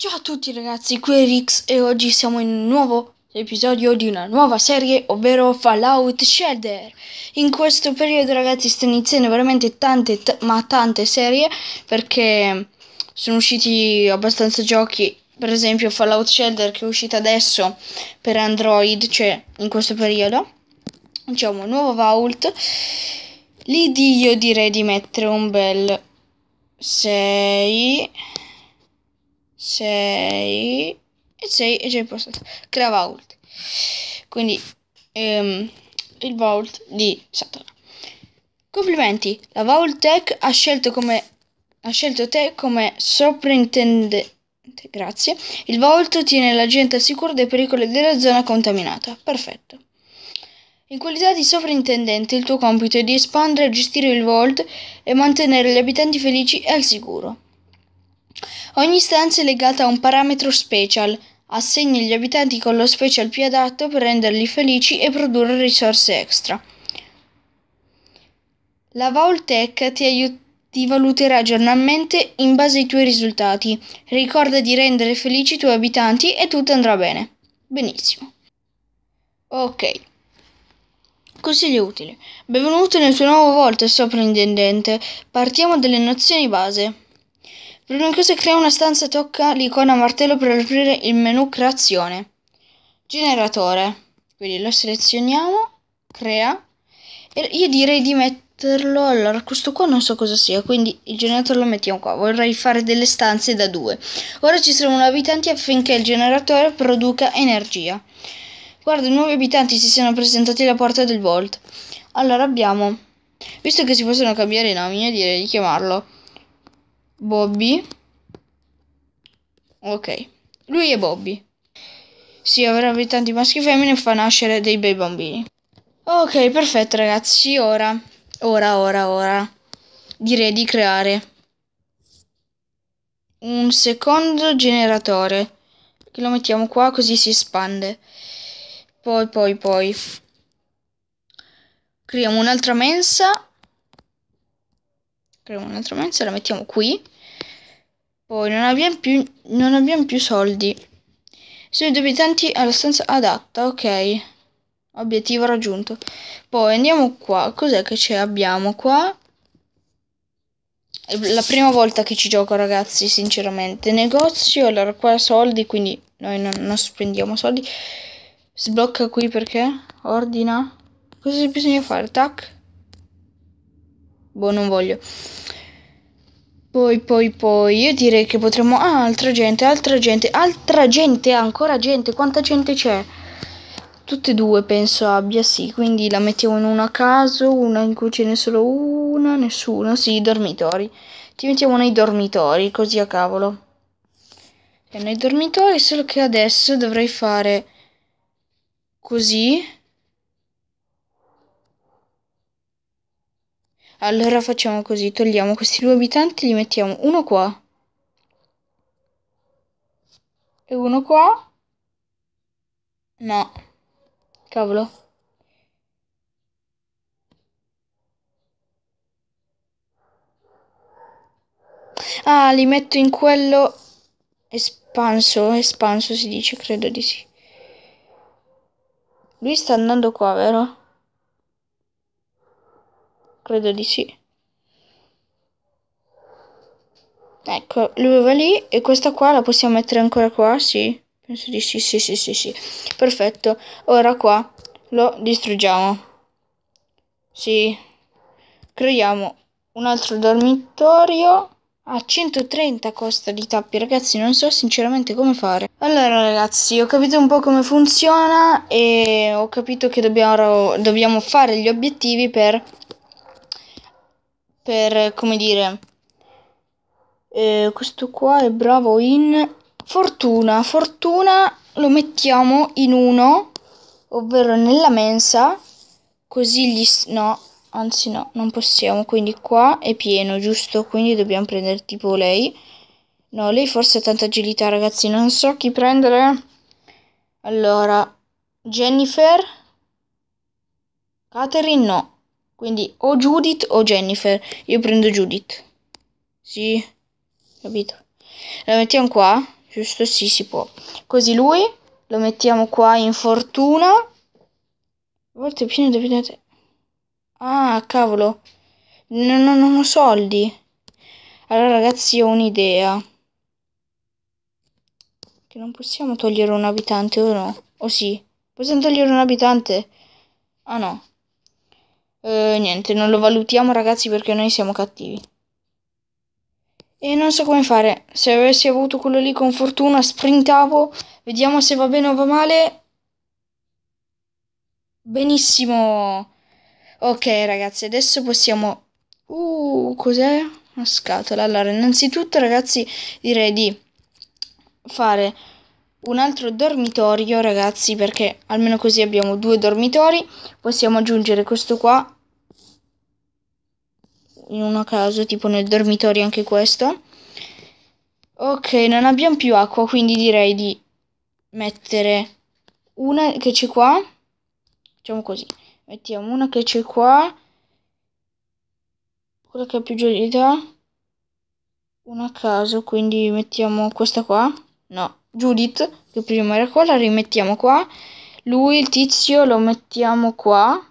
Ciao a tutti ragazzi, qui è Rix e oggi siamo in un nuovo episodio di una nuova serie, ovvero Fallout Shelter. In questo periodo ragazzi sto iniziando veramente tante, ma tante serie perché sono usciti abbastanza giochi, per esempio Fallout Shelter che è uscito adesso per Android, cioè in questo periodo. Diciamo, nuovo Vault. Lì io direi di mettere un bel 6 6 e 6 è già impostato. Crea vault. Quindi ehm, il vault di Satora. Complimenti, la Vault Tech ha scelto, come, ha scelto te come soprintendente. Grazie. Il Vault tiene la gente al sicuro dai pericoli della zona contaminata. Perfetto. In qualità di sovrintendente, il tuo compito è di espandere e gestire il Vault e mantenere gli abitanti felici e al sicuro. Ogni stanza è legata a un parametro special, assegna gli abitanti con lo special più adatto per renderli felici e produrre risorse extra. La Vaultech ti, aiut- ti valuterà giornalmente in base ai tuoi risultati. Ricorda di rendere felici i tuoi abitanti e tutto andrà bene. Benissimo. Ok. Consiglio utile. Benvenuto nel tuo nuovo volto, soprintendente. Partiamo dalle nozioni base. Rinchiuso crea una stanza e tocca l'icona martello per aprire il menu creazione. Generatore. Quindi lo selezioniamo, crea. E io direi di metterlo, allora questo qua non so cosa sia, quindi il generatore lo mettiamo qua. Vorrei fare delle stanze da due. Ora ci saranno abitanti affinché il generatore produca energia. Guarda, nuovi abitanti si siano presentati alla porta del Vault. Allora abbiamo... Visto che si possono cambiare i nomi, io direi di chiamarlo Bobby. Ok. Lui è Bobby. Sì, avrà abitanti maschi e femmine e fa nascere dei bei bambini. Ok, perfetto ragazzi. Ora, ora, ora, ora. Direi di creare un secondo generatore. Che lo mettiamo qua così si espande. Poi, poi, poi. Creiamo un'altra mensa creiamo un'altra mensa la mettiamo qui poi non abbiamo più, non abbiamo più soldi sono due abitanti alla stanza adatta ok obiettivo raggiunto poi andiamo qua cos'è che c'è abbiamo qua è la prima volta che ci gioco ragazzi sinceramente negozio allora qua soldi quindi noi non, non spendiamo soldi sblocca qui perché ordina cosa bisogna fare tac Boh, non voglio. Poi, poi, poi, io direi che potremmo... Ah, altra gente, altra gente, altra gente, ancora gente, quanta gente c'è? Tutte e due penso abbia, sì, quindi la mettiamo in una a caso, una in cui ce n'è solo una, nessuno, sì, i dormitori. Ti mettiamo nei dormitori, così a cavolo. E cioè, nei dormitori, solo che adesso dovrei fare così Allora facciamo così, togliamo questi due abitanti, li mettiamo uno qua. E uno qua. No. Cavolo. Ah, li metto in quello espanso, espanso si dice, credo di sì. Lui sta andando qua, vero? Credo di sì. Ecco, lui va lì e questa qua la possiamo mettere ancora qua, sì? Penso di sì, sì, sì, sì, sì. Perfetto. Ora qua lo distruggiamo. Sì. Creiamo un altro dormitorio. A 130 costa di tappi, ragazzi, non so sinceramente come fare. Allora, ragazzi, ho capito un po' come funziona e ho capito che dobbiamo, dobbiamo fare gli obiettivi per per, come dire, eh, questo qua è bravo in fortuna. Fortuna lo mettiamo in uno ovvero nella mensa, così gli... no, anzi no, non possiamo, quindi qua è pieno, giusto? Quindi dobbiamo prendere tipo lei. No, lei forse ha tanta agilità, ragazzi, non so chi prendere. Allora, Jennifer. Catherine no. Quindi o Judith o Jennifer. Io prendo Judith. Sì, capito. La mettiamo qua, giusto? Sì, si può. Così lui lo mettiamo qua in fortuna. A Volte è pieno dependente. Ah, cavolo. Non, non, non ho soldi. Allora ragazzi ho un'idea. Che non possiamo togliere un abitante o no? O sì? Possiamo togliere un abitante? Ah no. Eh, niente, non lo valutiamo ragazzi perché noi siamo cattivi. E non so come fare. Se avessi avuto quello lì con fortuna, sprintavo. Vediamo se va bene o va male. Benissimo. Ok ragazzi, adesso possiamo... Uh, cos'è? Una scatola. Allora, innanzitutto ragazzi direi di fare un altro dormitorio ragazzi perché almeno così abbiamo due dormitori possiamo aggiungere questo qua in uno caso tipo nel dormitorio anche questo ok non abbiamo più acqua quindi direi di mettere una che c'è qua facciamo così mettiamo una che c'è qua quella che ha più gelida una a caso quindi mettiamo questa qua no Judith, che prima era qua, la rimettiamo qua. Lui, il tizio, lo mettiamo qua.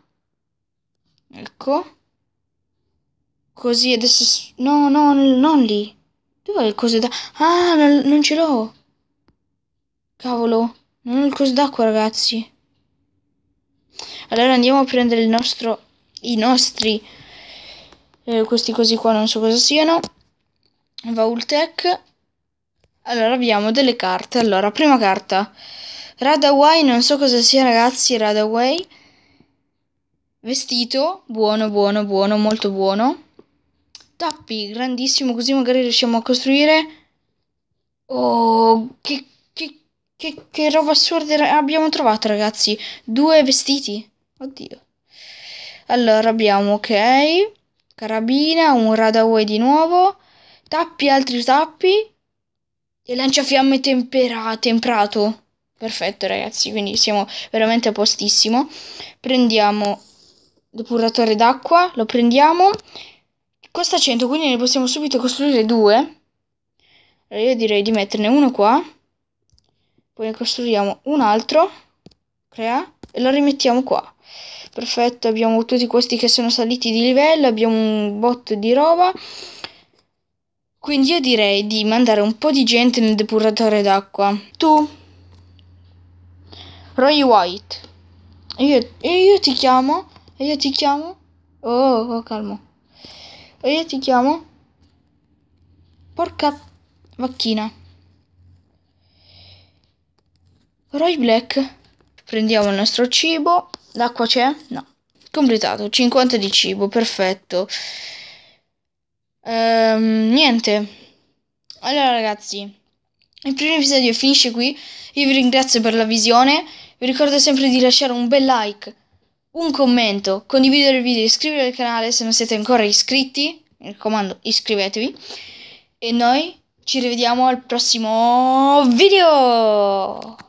Ecco. Così, adesso... No, no, non lì. Dove è il coso da... Ah, non, non ce l'ho. Cavolo. Non ho il coso d'acqua, ragazzi. Allora andiamo a prendere il nostro... I nostri... Eh, questi cosi qua non so cosa siano. Vaultech allora abbiamo delle carte. Allora, prima carta. Radaway, non so cosa sia ragazzi, Radaway. Vestito, buono, buono, buono, molto buono. Tappi, grandissimo, così magari riusciamo a costruire... Oh, che, che, che, che roba assurda abbiamo trovato ragazzi. Due vestiti. Oddio. Allora abbiamo, ok, carabina, un Radaway di nuovo, tappi, altri tappi, e lanciafiamme tempera- temprato. Perfetto ragazzi, quindi siamo veramente a postissimo. Prendiamo depuratore d'acqua, lo prendiamo. Costa 100, quindi ne possiamo subito costruire due. Allora io direi di metterne uno qua. Poi ne costruiamo un altro. Crea. E lo rimettiamo qua. Perfetto, abbiamo tutti questi che sono saliti di livello, abbiamo un botto di roba. Quindi io direi di mandare un po' di gente nel depuratore d'acqua. Tu, Roy White. Io, io ti chiamo. Io ti chiamo. Oh, oh, oh calmo. Io ti chiamo. Porca vacchina. Roy Black. Prendiamo il nostro cibo. L'acqua c'è? No. Completato. 50 di cibo, perfetto. Ehm, niente. Allora ragazzi, il primo episodio finisce qui. Io vi ringrazio per la visione. Vi ricordo sempre di lasciare un bel like, un commento, condividere il video, e iscrivervi al canale se non siete ancora iscritti. Mi raccomando, iscrivetevi. E noi ci rivediamo al prossimo video!